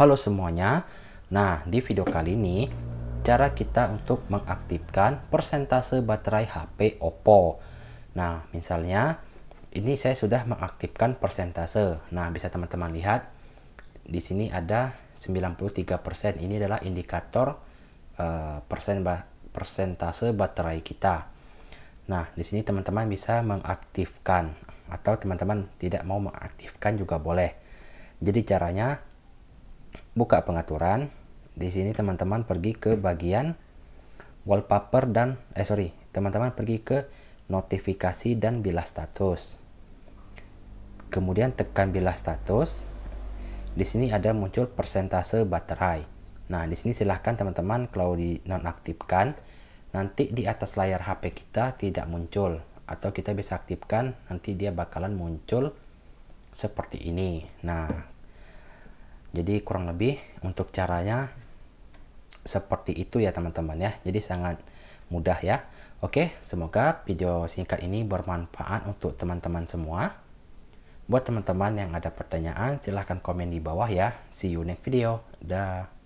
Halo semuanya, nah di video kali ini cara kita untuk mengaktifkan persentase baterai HP Oppo. Nah misalnya ini saya sudah mengaktifkan persentase. Nah bisa teman-teman lihat di sini ada 93%. Ini adalah indikator uh, persen ba persentase baterai kita. Nah di sini teman-teman bisa mengaktifkan atau teman-teman tidak mau mengaktifkan juga boleh. Jadi caranya buka pengaturan. Di sini teman-teman pergi ke bagian wallpaper dan eh sorry teman-teman pergi ke notifikasi dan bilah status. Kemudian tekan bilah status. Di sini ada muncul persentase baterai. Nah, di sini silahkan teman-teman kalau di nonaktifkan, nanti di atas layar HP kita tidak muncul atau kita bisa aktifkan nanti dia bakalan muncul seperti ini. Nah, jadi kurang lebih untuk caranya seperti itu ya teman-teman ya jadi sangat mudah ya oke semoga video singkat ini bermanfaat untuk teman-teman semua buat teman-teman yang ada pertanyaan silahkan komen di bawah ya see you next video dah